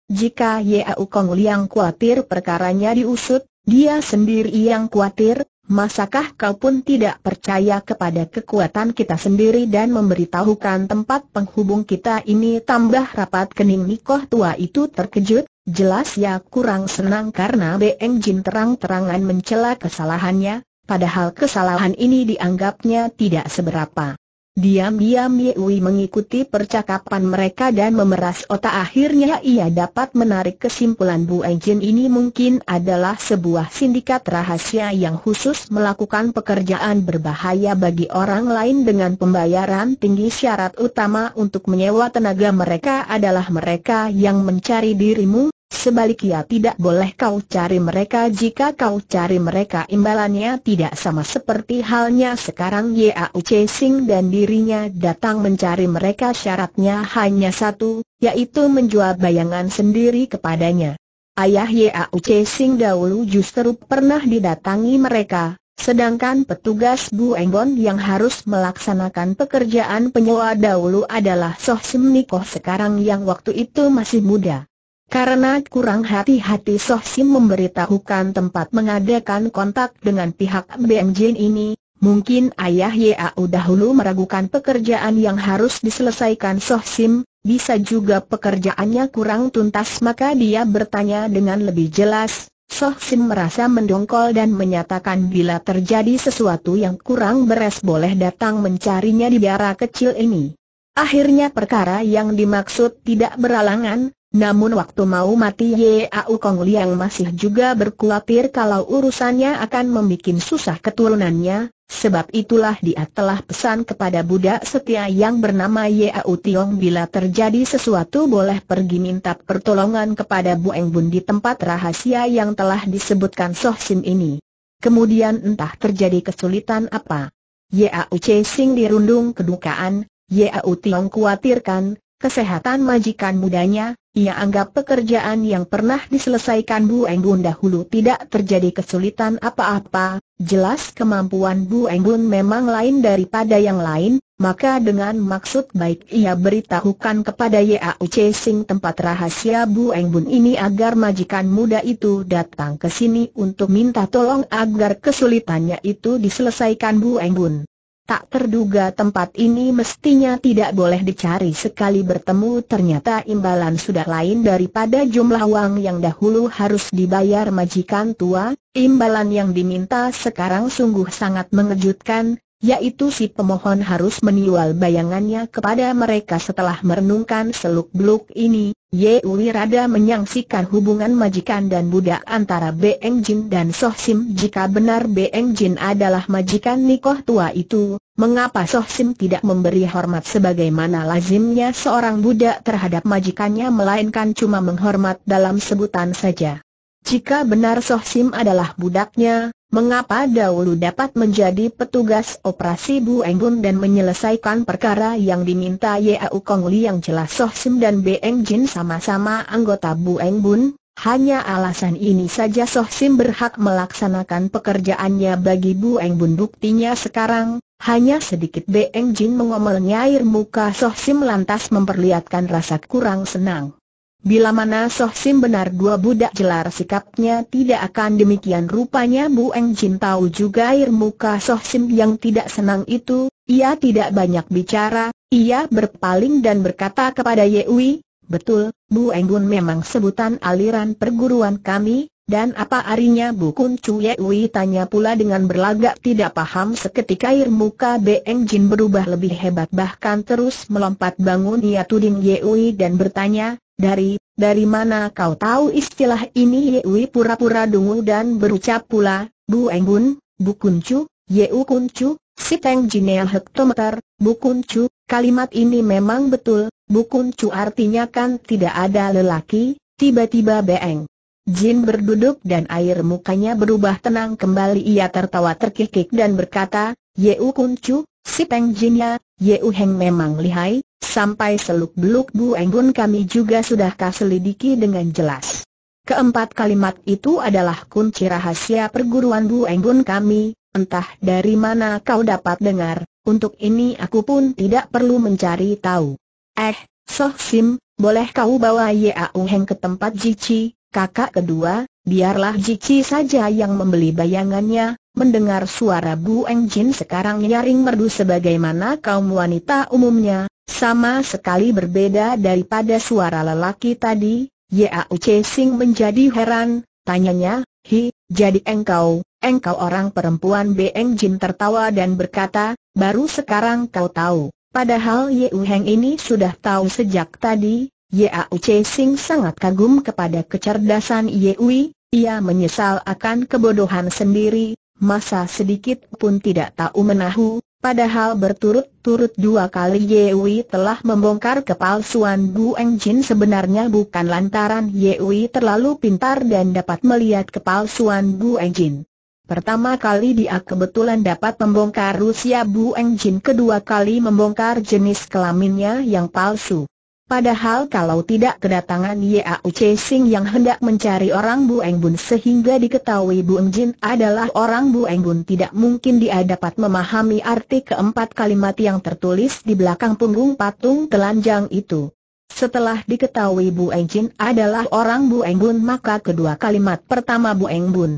Jika Yau Kong Liang khawatir perkaranya diusut, dia sendiri yang khawatir, Masakah kau pun tidak percaya kepada kekuatan kita sendiri dan memberitahukan tempat penghubung kita ini tambah rapat kening Nikoh tua itu terkejut, jelas ya kurang senang karena Beng Jin terang-terangan mencela kesalahannya, padahal kesalahan ini dianggapnya tidak seberapa. Diam-diam Yewi mengikuti percakapan mereka dan memeras otak akhirnya ia dapat menarik kesimpulan Bu Enjin ini mungkin adalah sebuah sindikat rahasia yang khusus melakukan pekerjaan berbahaya bagi orang lain dengan pembayaran tinggi syarat utama untuk menyewa tenaga mereka adalah mereka yang mencari dirimu, Sebaliknya tidak boleh kau cari mereka jika kau cari mereka imbalannya tidak sama seperti halnya sekarang Yau Sing dan dirinya datang mencari mereka syaratnya hanya satu, yaitu menjual bayangan sendiri kepadanya. Ayah Yau Sing dahulu justru pernah didatangi mereka, Sedangkan petugas Bu Enggon yang harus melaksanakan pekerjaan penyewa dahulu adalah Soh Simnikoh sekarang yang waktu itu masih muda. Karena kurang hati-hati Soh Sim memberitahukan tempat mengadakan kontak dengan pihak Beng ini, mungkin ayah Yau dahulu meragukan pekerjaan yang harus diselesaikan Soh Sim, bisa juga pekerjaannya kurang tuntas maka dia bertanya dengan lebih jelas, Soh Sim merasa mendongkol dan menyatakan bila terjadi sesuatu yang kurang beres boleh datang mencarinya di biara kecil ini. Akhirnya perkara yang dimaksud tidak beralangan, namun waktu mau mati Yau Kong Liang masih juga berkhawatir kalau urusannya akan membuat susah keturunannya, sebab itulah dia telah pesan kepada budak setia yang bernama Yau Tiong bila terjadi sesuatu boleh pergi minta pertolongan kepada Bu Eng Bun di tempat rahasia yang telah disebutkan Soh Sim ini. Kemudian entah terjadi kesulitan apa. Yau Che Sing dirundung kedukaan, Yau Tiong kuatirkan kesehatan majikan mudanya, ia anggap pekerjaan yang pernah diselesaikan Bu Enggun dahulu tidak terjadi kesulitan apa-apa, jelas kemampuan Bu Enggun memang lain daripada yang lain, maka dengan maksud baik ia beritahukan kepada Yau Chasing tempat rahasia Bu Enggun ini agar majikan muda itu datang ke sini untuk minta tolong agar kesulitannya itu diselesaikan Bu Enggun. Tak terduga tempat ini mestinya tidak boleh dicari sekali bertemu ternyata imbalan sudah lain daripada jumlah uang yang dahulu harus dibayar majikan tua, imbalan yang diminta sekarang sungguh sangat mengejutkan, yaitu si pemohon harus menjual bayangannya kepada mereka setelah merenungkan seluk-beluk ini, Ye Uli Rada menyangsikan hubungan majikan dan budak antara Beng Jin dan Soh Sim jika benar Beng Jin adalah majikan Nikoh tua itu, mengapa Soh Sim tidak memberi hormat sebagaimana lazimnya seorang budak terhadap majikannya melainkan cuma menghormat dalam sebutan saja. Jika benar Soh Sim adalah budaknya, Mengapa dahulu dapat menjadi petugas operasi Bu Enggun dan menyelesaikan perkara yang diminta Yau Kong yang jelas Soh Sim dan Beng Jin sama-sama anggota Bu Enggun, hanya alasan ini saja Soh Sim berhak melaksanakan pekerjaannya bagi Bu Enggun buktinya sekarang, hanya sedikit Beng Jin mengomelnya air muka Soh Sim lantas memperlihatkan rasa kurang senang. Bila mana Soh Sim benar dua budak jelar sikapnya tidak akan demikian rupanya Bu Eng Jin tahu juga air muka Soh Sim yang tidak senang itu, ia tidak banyak bicara, ia berpaling dan berkata kepada Ye Ui, Betul, Bu Eng Bun memang sebutan aliran perguruan kami, dan apa arinya Bu Kun Chu Ui tanya pula dengan berlagak tidak paham seketika air muka Eng Jin berubah lebih hebat bahkan terus melompat bangun ia tuding Ye Ui dan bertanya, dari, dari mana kau tahu istilah ini Yewi pura-pura dungu dan berucap pula, Bu Engbun, Bu Kuncu, Yeu Kuncu, Siteng Jinel Hektometer, Bu Kuncu, kalimat ini memang betul, Bu Kuncu artinya kan tidak ada lelaki, tiba-tiba beeng. Jin berduduk dan air mukanya berubah tenang kembali ia tertawa terkikik dan berkata, Yeu Kuncu, Siteng Jinel, Yeu Heng memang lihai, sampai seluk-beluk Bu Enggun kami juga sudah kaselidiki dengan jelas. Keempat kalimat itu adalah kunci rahasia perguruan Bu Enggun kami, entah dari mana kau dapat dengar, untuk ini aku pun tidak perlu mencari tahu. Eh, Soh Sim, boleh kau bawa Yeu Heng ke tempat Jici, kakak kedua, biarlah Jici saja yang membeli bayangannya, Mendengar suara Bu Eng Jin sekarang nyaring merdu sebagaimana kaum wanita umumnya, sama sekali berbeda daripada suara lelaki tadi, Yau Che Sing menjadi heran, tanyanya, Hi, jadi engkau, engkau orang perempuan Bu Jin tertawa dan berkata, baru sekarang kau tahu, padahal Yeu Heng ini sudah tahu sejak tadi, Yau Che Sing sangat kagum kepada kecerdasan Yewi, ia menyesal akan kebodohan sendiri, masa sedikit pun tidak tahu menahu, padahal berturut-turut dua kali Yewi telah membongkar kepalsuan Bu Engjin sebenarnya bukan lantaran Yewi terlalu pintar dan dapat melihat kepalsuan Bu Engjin. Pertama kali dia kebetulan dapat membongkar usia Bu Engjin kedua kali membongkar jenis kelaminnya yang palsu. Padahal kalau tidak kedatangan Yau Che Sing yang hendak mencari orang Bu Eng Bun sehingga diketahui Bu Eng Jin adalah orang Bu Eng Bun tidak mungkin dia dapat memahami arti keempat kalimat yang tertulis di belakang punggung patung telanjang itu. Setelah diketahui Bu Eng Jin adalah orang Bu Eng Bun maka kedua kalimat pertama Bu Eng Bun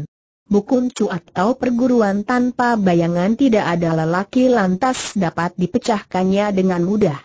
Bukun cu atau perguruan tanpa bayangan tidak ada lelaki lantas dapat dipecahkannya dengan mudah.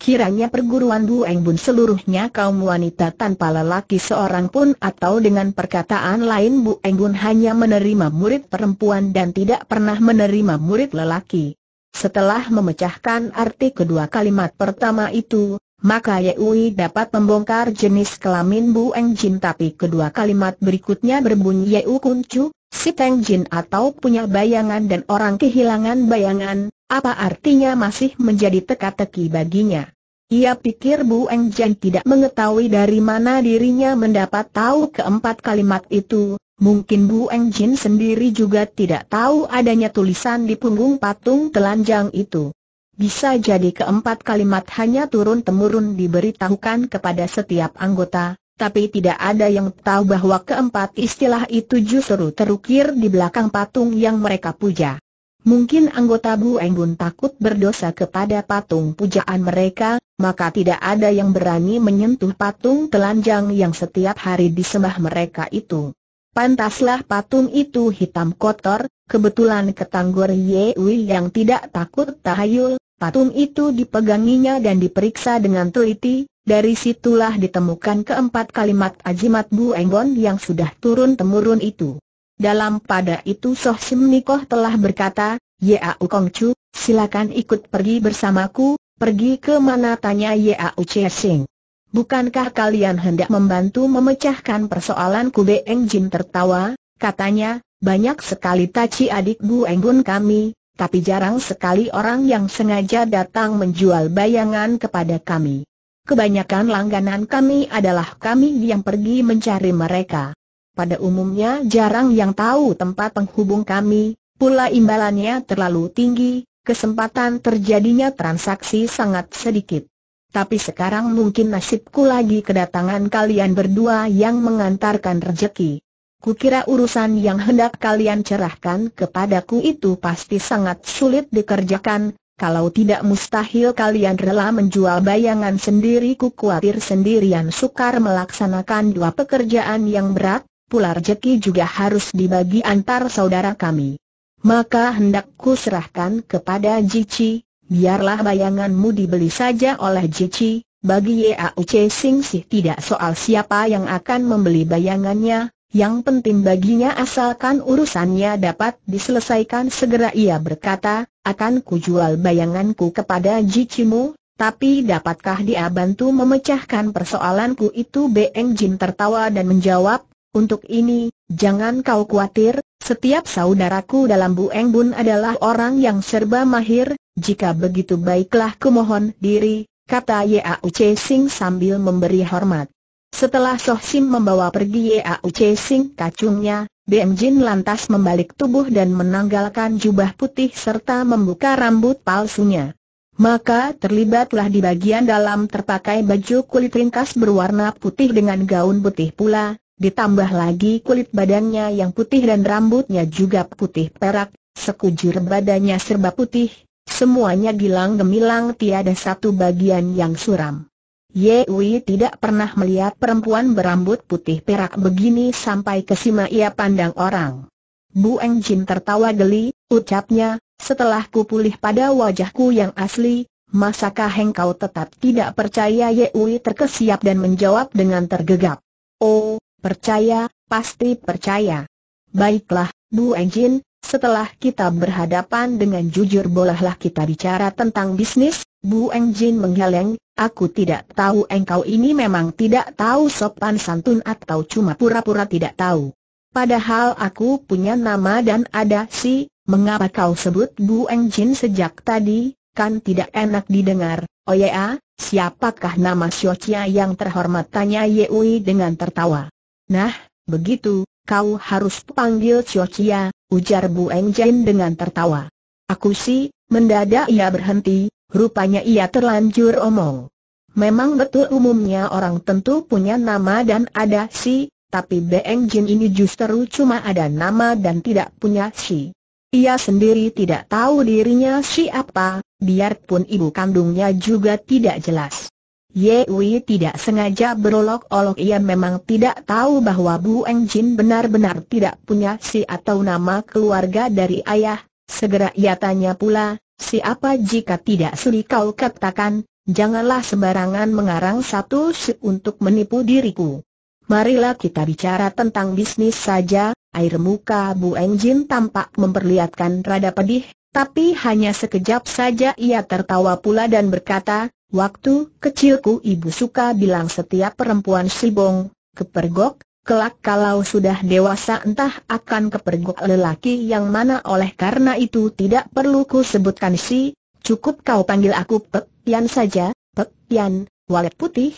Kiranya perguruan Bu Bun seluruhnya kaum wanita tanpa lelaki seorang pun atau dengan perkataan lain Bu Bun hanya menerima murid perempuan dan tidak pernah menerima murid lelaki. Setelah memecahkan arti kedua kalimat pertama itu, maka Yehui dapat membongkar jenis kelamin Bu Eng Jin tapi kedua kalimat berikutnya berbunyi Yehu Kuncu, si Teng Jin atau punya bayangan dan orang kehilangan bayangan, apa artinya masih menjadi teka-teki baginya. Ia pikir Bu Eng Jin tidak mengetahui dari mana dirinya mendapat tahu keempat kalimat itu, Mungkin Bu Eng Jin sendiri juga tidak tahu adanya tulisan di punggung patung telanjang itu. Bisa jadi keempat kalimat hanya turun-temurun diberitahukan kepada setiap anggota, tapi tidak ada yang tahu bahwa keempat istilah itu justru terukir di belakang patung yang mereka puja. Mungkin anggota Bu Enggun takut berdosa kepada patung pujaan mereka, maka tidak ada yang berani menyentuh patung telanjang yang setiap hari disembah mereka itu. Pantaslah patung itu hitam kotor, kebetulan ketanggor Yewi yang tidak takut tahayul, Patung itu dipeganginya dan diperiksa dengan teliti, dari situlah ditemukan keempat kalimat ajimat Bu Enggon yang sudah turun-temurun itu. Dalam pada itu Soh Sim Nikoh telah berkata, Ya U Kong Chu, silakan ikut pergi bersamaku, pergi ke mana tanya Ya Che Sing. Bukankah kalian hendak membantu memecahkan persoalan Ku Eng Jin tertawa, katanya, banyak sekali taci adik Bu Enggon kami, tapi jarang sekali orang yang sengaja datang menjual bayangan kepada kami. Kebanyakan langganan kami adalah kami yang pergi mencari mereka. Pada umumnya jarang yang tahu tempat penghubung kami, pula imbalannya terlalu tinggi, kesempatan terjadinya transaksi sangat sedikit. Tapi sekarang mungkin nasibku lagi kedatangan kalian berdua yang mengantarkan rejeki. Kukira urusan yang hendak kalian cerahkan kepadaku itu pasti sangat sulit dikerjakan, kalau tidak mustahil kalian rela menjual bayangan sendiri ku khawatir sendirian sukar melaksanakan dua pekerjaan yang berat, pula jeki juga harus dibagi antar saudara kami. Maka hendakku serahkan kepada Jici, biarlah bayanganmu dibeli saja oleh Jici, bagi YAU Sing Sih tidak soal siapa yang akan membeli bayangannya, yang penting baginya asalkan urusannya dapat diselesaikan segera ia berkata, akan kujual bayanganku kepada Jicimu, tapi dapatkah dia bantu memecahkan persoalanku itu Beng Jin tertawa dan menjawab, untuk ini, jangan kau khawatir, setiap saudaraku dalam Bu Eng Bun adalah orang yang serba mahir, jika begitu baiklah kumohon diri, kata Yau Che Sing sambil memberi hormat. Setelah Soh Sim membawa pergi Yau Che Sing kacungnya, Bem Jin lantas membalik tubuh dan menanggalkan jubah putih serta membuka rambut palsunya. Maka terlibatlah di bagian dalam terpakai baju kulit ringkas berwarna putih dengan gaun putih pula, ditambah lagi kulit badannya yang putih dan rambutnya juga putih perak, sekujur badannya serba putih, semuanya gilang gemilang tiada satu bagian yang suram. Ye Wei tidak pernah melihat perempuan berambut putih perak begini sampai sima ia pandang orang. Bu Eng Jin tertawa geli, ucapnya, setelah ku pulih pada wajahku yang asli, masakah engkau tetap tidak percaya Ye Wei terkesiap dan menjawab dengan tergegap. Oh, percaya, pasti percaya. Baiklah, Bu Eng Jin, setelah kita berhadapan dengan jujur bolehlah kita bicara tentang bisnis, Bu Jin menggeleng, aku tidak tahu engkau ini memang tidak tahu sopan santun atau cuma pura-pura tidak tahu. Padahal aku punya nama dan ada si, mengapa kau sebut Bu Jin sejak tadi, kan tidak enak didengar, oh ya, siapakah nama Xiochia yang terhormat tanya Yeui dengan tertawa. Nah, begitu, kau harus panggil Xiochia, ujar Bu Jin dengan tertawa. Aku si, mendadak ia berhenti, Rupanya ia terlanjur omong. Memang betul umumnya orang tentu punya nama dan ada si, tapi Beng Jin ini justru cuma ada nama dan tidak punya si. Ia sendiri tidak tahu dirinya siapa, biarpun ibu kandungnya juga tidak jelas. Wei tidak sengaja berolok-olok ia memang tidak tahu bahwa Bu Eng Jin benar-benar tidak punya si atau nama keluarga dari ayah. Segera ia tanya pula, Siapa jika tidak sedih kau katakan, janganlah sembarangan mengarang satu si untuk menipu diriku. Marilah kita bicara tentang bisnis saja, air muka Bu Enjin tampak memperlihatkan rada pedih, tapi hanya sekejap saja ia tertawa pula dan berkata, Waktu kecilku ibu suka bilang setiap perempuan sibong, kepergok, Kelak kalau sudah dewasa entah akan kepergok lelaki yang mana oleh karena itu tidak perlu ku sebutkan si, cukup kau panggil aku Pek Tian saja, Pek Tian, walet putih.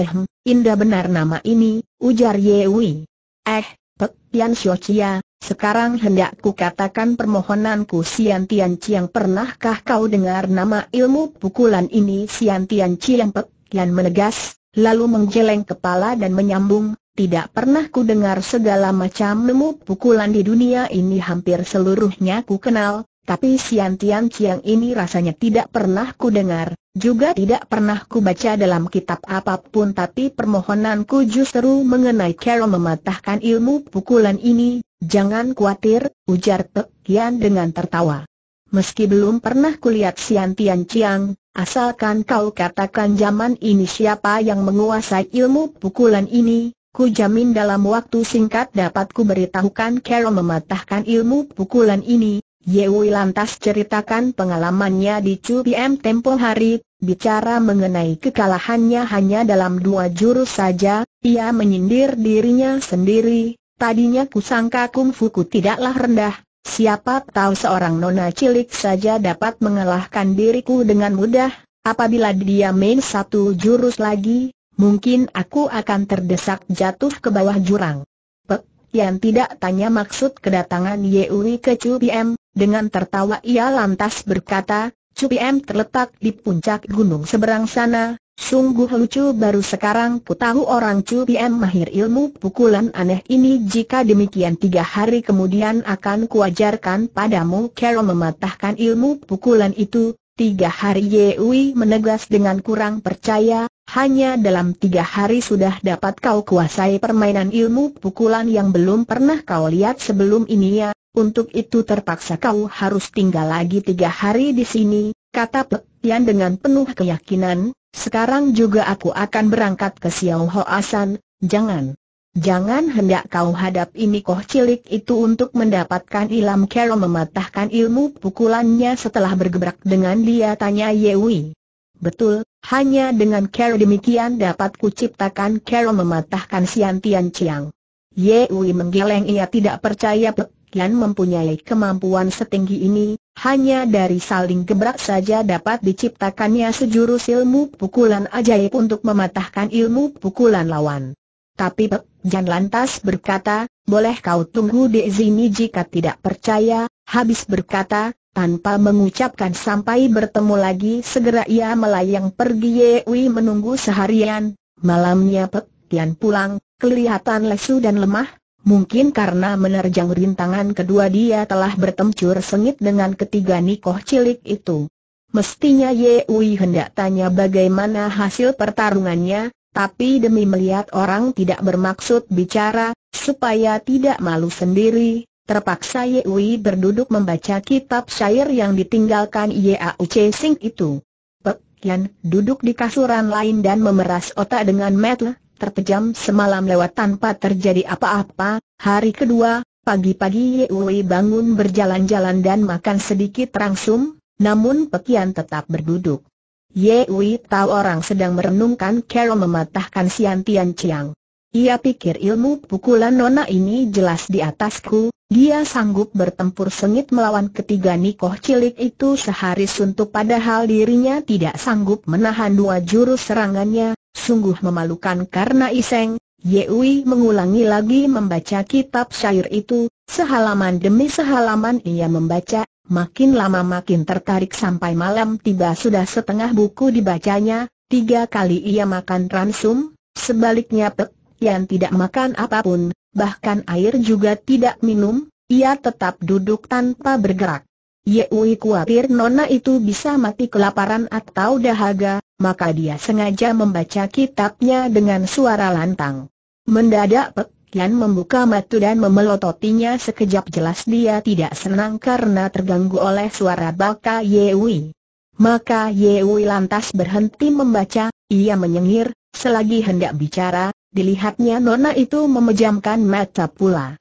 Ehm, indah benar nama ini, ujar Yewi. Eh, Pek Tian Xiochia, sekarang hendak ku katakan permohonanku Sian Tian Chiang pernahkah kau dengar nama ilmu pukulan ini Sian Tian Chiang Pek Tian menegas, lalu menggeleng kepala dan menyambung, tidak pernah ku dengar segala macam memu pukulan di dunia ini hampir seluruhnya ku kenal, tapi Sian Tian Chiang ini rasanya tidak pernah ku dengar, juga tidak pernah ku baca dalam kitab apapun tapi permohonanku justru mengenai Carol mematahkan ilmu pukulan ini, jangan khawatir, ujar Pek Kian dengan tertawa. Meski belum pernah kulihat Sian Tian Chiang, asalkan kau katakan zaman ini siapa yang menguasai ilmu pukulan ini, Ku jamin dalam waktu singkat dapat ku beritahukan Carol mematahkan ilmu pukulan ini. Yewi lantas ceritakan pengalamannya di CUPM tempo hari, bicara mengenai kekalahannya hanya dalam dua jurus saja, ia menyindir dirinya sendiri, tadinya kusangka ku tidaklah rendah, siapa tahu seorang nona cilik saja dapat mengalahkan diriku dengan mudah, apabila dia main satu jurus lagi, mungkin aku akan terdesak jatuh ke bawah jurang. Pek, yang tidak tanya maksud kedatangan Yewi ke Cubiem, dengan tertawa ia lantas berkata, Cubiem terletak di puncak gunung seberang sana, Sungguh lucu baru sekarang ku tahu orang Chu mahir ilmu pukulan aneh ini jika demikian tiga hari kemudian akan kuajarkan padamu Carol mematahkan ilmu pukulan itu, tiga hari Yewi menegas dengan kurang percaya, hanya dalam tiga hari sudah dapat kau kuasai permainan ilmu pukulan yang belum pernah kau lihat sebelum ini ya. Untuk itu terpaksa kau harus tinggal lagi tiga hari di sini, kata Pek Tian dengan penuh keyakinan. Sekarang juga aku akan berangkat ke Xiao Asan. jangan. Jangan hendak kau hadap ini koh cilik itu untuk mendapatkan Ilam Kero mematahkan ilmu pukulannya setelah bergebrak dengan dia tanya Yewi. Betul, hanya dengan cara demikian dapat kuciptakan cara mematahkan Sian Tian Chiang. Wei menggeleng ia tidak percaya Pekian mempunyai kemampuan setinggi ini, hanya dari saling gebrak saja dapat diciptakannya sejurus ilmu pukulan ajaib untuk mematahkan ilmu pukulan lawan. Tapi Pek Jan lantas berkata, boleh kau tunggu di sini jika tidak percaya, habis berkata, tanpa mengucapkan sampai bertemu lagi segera ia melayang pergi Ye Wi menunggu seharian, malamnya Pek Tian pulang, kelihatan lesu dan lemah, mungkin karena menerjang rintangan kedua dia telah bertempur sengit dengan ketiga nikoh cilik itu. Mestinya Ye Wei hendak tanya bagaimana hasil pertarungannya, tapi demi melihat orang tidak bermaksud bicara, supaya tidak malu sendiri, Terpaksa Ye Wei berduduk membaca kitab syair yang ditinggalkan Yau Che Sing itu. Pek Yan duduk di kasuran lain dan memeras otak dengan metel, terpejam semalam lewat tanpa terjadi apa-apa. Hari kedua, pagi-pagi Ye Wei bangun berjalan-jalan dan makan sedikit rangsum, namun Pek Yan tetap berduduk. Ye Wei tahu orang sedang merenungkan Carol mematahkan Sian Tian Chiang. Ia pikir ilmu pukulan nona ini jelas di atasku, dia sanggup bertempur sengit melawan ketiga nikoh cilik itu sehari suntuk padahal dirinya tidak sanggup menahan dua jurus serangannya, sungguh memalukan karena iseng, Yewi mengulangi lagi membaca kitab syair itu, sehalaman demi sehalaman ia membaca, makin lama makin tertarik sampai malam tiba sudah setengah buku dibacanya, tiga kali ia makan ransum, sebaliknya Pek yang tidak makan apapun, bahkan air juga tidak minum, ia tetap duduk tanpa bergerak. Yeui khawatir nona itu bisa mati kelaparan atau dahaga, maka dia sengaja membaca kitabnya dengan suara lantang. Mendadak Pek Yan membuka matu dan memelototinya sekejap jelas dia tidak senang karena terganggu oleh suara baka Yewi. Maka Yewi lantas berhenti membaca, ia menyengir, selagi hendak bicara, Dilihatnya Nona itu memejamkan mata pula.